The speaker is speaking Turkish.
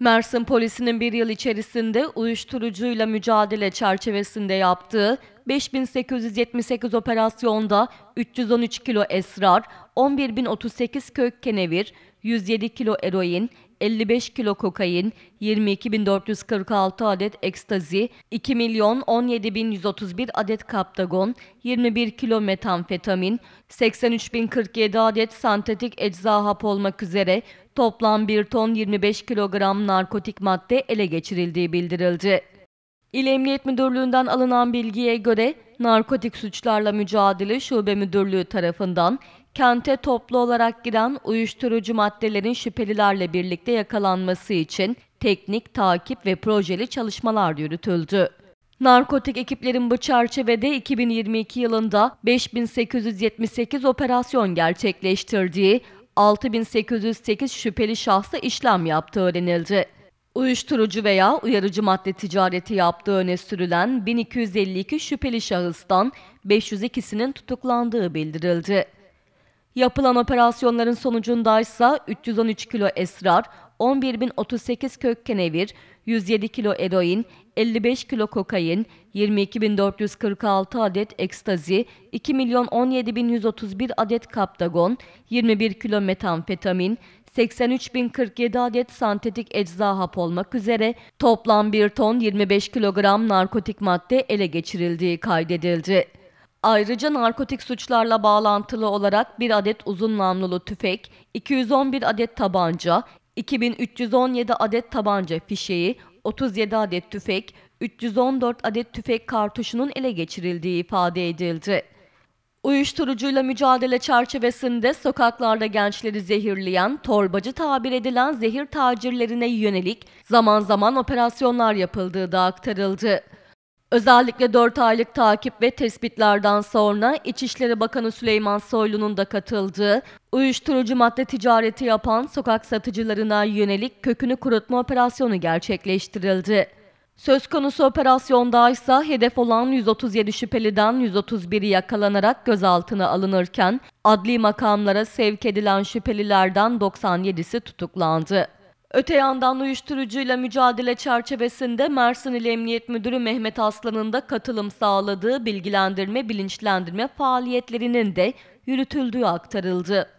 Mersin polisinin bir yıl içerisinde uyuşturucuyla mücadele çerçevesinde yaptığı 5878 operasyonda 313 kilo esrar, 11038 kök kenevir, 107 kilo eroin, 55 kilo kokain, 22.446 adet ekstazi, 2 milyon 17.131 adet kaptagon, 21 kilo metamfetamin, 83.047 adet sentetik ecza hap olmak üzere Toplam 1 ton 25 kilogram narkotik madde ele geçirildiği bildirildi. İl Emniyet Müdürlüğü'nden alınan bilgiye göre Narkotik Suçlarla Mücadele Şube Müdürlüğü tarafından kente toplu olarak giren uyuşturucu maddelerin şüphelilerle birlikte yakalanması için teknik, takip ve projeli çalışmalar yürütüldü. Narkotik ekiplerin bu çerçevede 2022 yılında 5878 operasyon gerçekleştirdiği, 6808 şüpheli şahsa işlem yaptığı öğrenildi. Uyuşturucu veya uyarıcı madde ticareti yaptığı öne sürülen 1252 şüpheli şahıstan 502'sinin tutuklandığı bildirildi. Yapılan operasyonların sonucunda ise 313 kilo esrar, 11.038 kök kenevir, 107 kilo eroin, 55 kilo kokain, 22.446 adet ekstazi, 2 milyon 17.131 adet kaptagon, 21 kilo metamfetamin, 83.047 adet sentetik ecza hap olmak üzere toplam 1 ton 25 kilogram narkotik madde ele geçirildiği kaydedildi. Ayrıca narkotik suçlarla bağlantılı olarak bir adet uzun namlulu tüfek, 211 adet tabanca, 2317 adet tabanca fişeği, 37 adet tüfek, 314 adet tüfek kartuşunun ele geçirildiği ifade edildi. Uyuşturucuyla mücadele çerçevesinde sokaklarda gençleri zehirleyen, torbacı tabir edilen zehir tacirlerine yönelik zaman zaman operasyonlar yapıldığı da aktarıldı. Özellikle 4 aylık takip ve tespitlerden sonra İçişleri Bakanı Süleyman Soylu'nun da katıldığı uyuşturucu madde ticareti yapan sokak satıcılarına yönelik kökünü kurutma operasyonu gerçekleştirildi. Söz konusu operasyonda ise hedef olan 137 şüpheliden 131'i yakalanarak gözaltına alınırken adli makamlara sevk edilen şüphelilerden 97'si tutuklandı. Öte yandan uyuşturucuyla mücadele çerçevesinde Mersin İl Emniyet Müdürü Mehmet Aslan'ın da katılım sağladığı bilgilendirme bilinçlendirme faaliyetlerinin de yürütüldüğü aktarıldı.